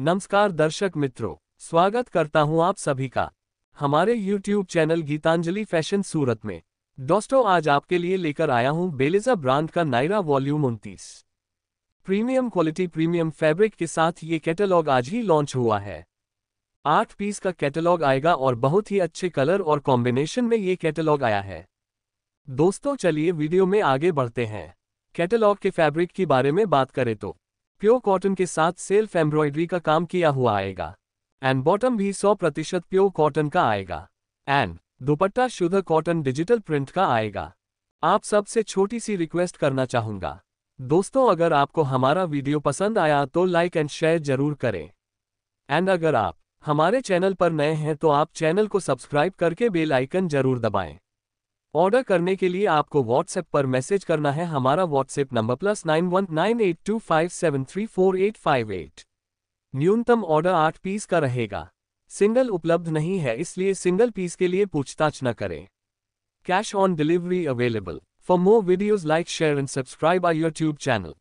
नमस्कार दर्शक मित्रों स्वागत करता हूं आप सभी का हमारे YouTube channel Geetanjali fashion Surat में दोस्तों आज आपके लिए लेकर आया हूं बेलेजा ब्रांड का नायरा वॉल्यूम उनतीस प्रीमियम क्वालिटी प्रीमियम फैब्रिक के साथ ये कैटलॉग आज ही लॉन्च हुआ है आठ पीस का कैटलॉग आएगा और बहुत ही अच्छे कलर और कॉम्बिनेशन में ये कैटलॉग आया है दोस्तों चलिए वीडियो में आगे बढ़ते हैं कैटलॉग के फैब्रिक के बारे में बात करें तो प्योर कॉटन के साथ सेल्फ एम्ब्रॉयडरी का काम किया हुआ आएगा एंड बॉटम भी 100 प्रतिशत प्योर कॉटन का आएगा एंड दुपट्टा शुद्ध कॉटन डिजिटल प्रिंट का आएगा आप सबसे छोटी सी रिक्वेस्ट करना चाहूंगा दोस्तों अगर आपको हमारा वीडियो पसंद आया तो लाइक एंड शेयर जरूर करें एंड अगर आप हमारे चैनल पर नए हैं तो आप चैनल को सब्सक्राइब करके बेल आइकन जरूर दबाएं ऑर्डर करने के लिए आपको व्हाट्सएप पर मैसेज करना है हमारा WhatsApp number plus nine one nine eight two five seven three four eight five eight न्यूनतम ऑर्डर आठ पीस का रहेगा सिंगल उपलब्ध नहीं है इसलिए सिंगल पीस के लिए पूछताछ न करें cash on delivery available for more videos like share and subscribe our YouTube channel